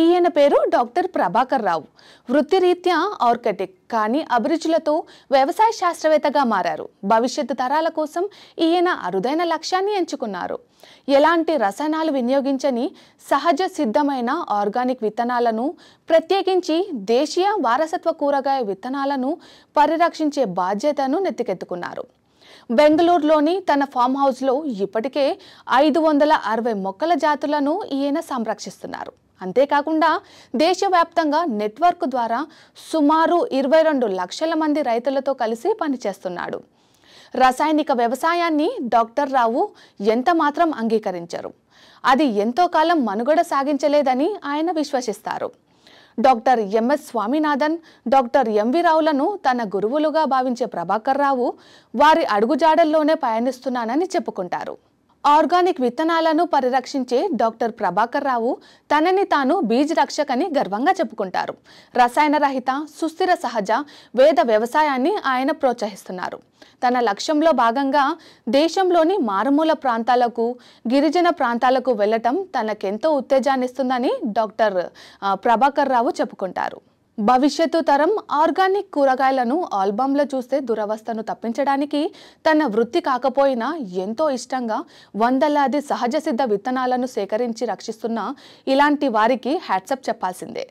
ఈయన పేరు డాక్టర్ ప్రభాకర్ రావు వృత్తిరీత్యా ఆర్కటిక్ కానీ అభిరుచులతో వ్యవసాయ శాస్త్రవేత్తగా మారారు భవిష్యత్తు తరాల కోసం ఈయన అరుదైన లక్ష్యాన్ని ఎంచుకున్నారు ఎలాంటి రసాయనాలు వినియోగించని సహజ సిద్ధమైన ఆర్గానిక్ విత్తనాలను ప్రత్యేకించి దేశీయ వారసత్వ కూరగాయ విత్తనాలను పరిరక్షించే బాధ్యతను నెత్తికెత్తుకున్నారు బెంగళూరులోని తన ఫామ్ హౌస్లో ఇప్పటికే ఐదు వందల అరవై మొక్కల జాతులను ఈయన సంరక్షిస్తున్నారు అంతేకాకుండా దేశవ్యాప్తంగా నెట్వర్క్ ద్వారా సుమారు ఇరవై రెండు లక్షల మంది రైతులతో కలిసి పనిచేస్తున్నాడు రసాయనిక వ్యవసాయాన్ని డాక్టర్ రావు ఎంత మాత్రం అంగీకరించరు అది ఎంతో కాలం మనుగడ సాగించలేదని ఆయన విశ్వసిస్తారు doctor MS Swaminathan doctor MV రావులను తన గురువులుగా భావించే ప్రభాకర్ రావు వారి అడుగుజాడల్లోనే పయనిస్తున్నానని చెప్పుకుంటారు ఆర్గానిక్ విత్తనాలను పరిరక్షించే డాక్టర్ ప్రభాకర్ రావు తనని తాను బీజ్ రక్షకని గర్వంగా చెప్పుకుంటారు రసాయన రహిత సుస్థిర సహజ వేద వ్యవసాయాన్ని ఆయన ప్రోత్సహిస్తున్నారు తన లక్ష్యంలో భాగంగా దేశంలోని మారుమూల ప్రాంతాలకు గిరిజన ప్రాంతాలకు వెళ్ళటం తనకెంతో ఉత్తేజాన్నిస్తుందని డాక్టర్ ప్రభాకర్ రావు చెప్పుకుంటారు భవిష్యత్తు తరం ఆర్గానిక్ కూరగాయలను ఆల్బంలో చూస్తే దురవస్థను తప్పించడానికి తన వృత్తి కాకపోయినా ఎంతో ఇష్టంగా వందలాది సహజ సిద్ధ విత్తనాలను సేకరించి రక్షిస్తున్న ఇలాంటి వారికి హ్యాట్సప్ చెప్పాల్సిందే